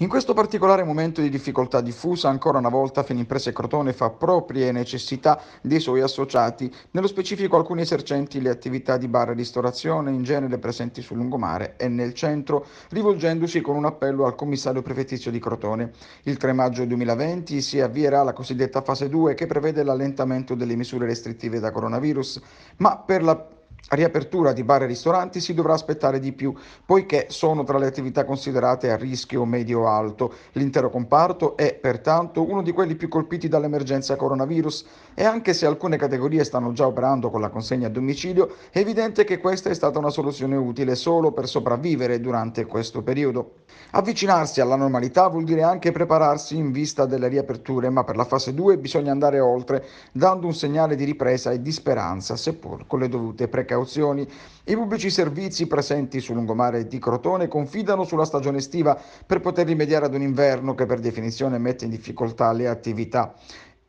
In questo particolare momento di difficoltà diffusa, ancora una volta Finimprese Crotone fa proprie necessità dei suoi associati, nello specifico alcuni esercenti le attività di bar e ristorazione in genere presenti sul lungomare e nel centro, rivolgendosi con un appello al commissario prefettizio di Crotone. Il 3 maggio 2020 si avvierà la cosiddetta fase 2 che prevede l'allentamento delle misure restrittive da coronavirus, ma per la riapertura di bar e ristoranti si dovrà aspettare di più, poiché sono tra le attività considerate a rischio medio-alto. L'intero comparto è pertanto uno di quelli più colpiti dall'emergenza coronavirus e anche se alcune categorie stanno già operando con la consegna a domicilio, è evidente che questa è stata una soluzione utile solo per sopravvivere durante questo periodo. Avvicinarsi alla normalità vuol dire anche prepararsi in vista delle riaperture, ma per la fase 2 bisogna andare oltre, dando un segnale di ripresa e di speranza, seppur con le dovute precauzioni precauzioni, i pubblici servizi presenti sul lungomare di Crotone confidano sulla stagione estiva per poter rimediare ad un inverno che per definizione mette in difficoltà le attività.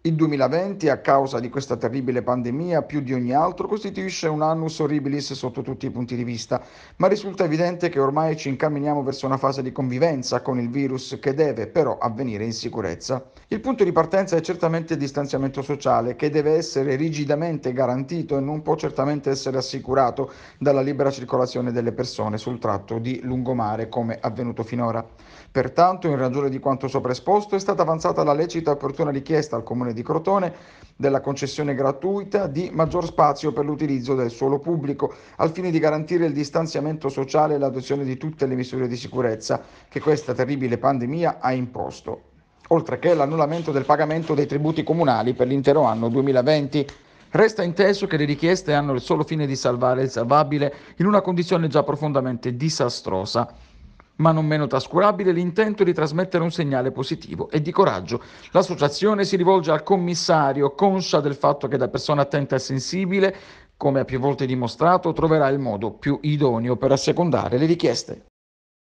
Il 2020, a causa di questa terribile pandemia, più di ogni altro, costituisce un annus horribilis sotto tutti i punti di vista, ma risulta evidente che ormai ci incamminiamo verso una fase di convivenza con il virus che deve però avvenire in sicurezza. Il punto di partenza è certamente il distanziamento sociale, che deve essere rigidamente garantito e non può certamente essere assicurato dalla libera circolazione delle persone sul tratto di lungomare come avvenuto finora. Pertanto, in ragione di quanto sopra esposto, è stata avanzata la lecita e opportuna richiesta al Comune Comune di Crotone della concessione gratuita di maggior spazio per l'utilizzo del suolo pubblico, al fine di garantire il distanziamento sociale e l'adozione di tutte le misure di sicurezza che questa terribile pandemia ha imposto, oltre che l'annullamento del pagamento dei tributi comunali per l'intero anno 2020. Resta inteso che le richieste hanno il solo fine di salvare il salvabile in una condizione già profondamente disastrosa ma non meno trascurabile l'intento di trasmettere un segnale positivo e di coraggio. L'associazione si rivolge al commissario, conscia del fatto che da persona attenta e sensibile, come ha più volte dimostrato, troverà il modo più idoneo per assecondare le richieste.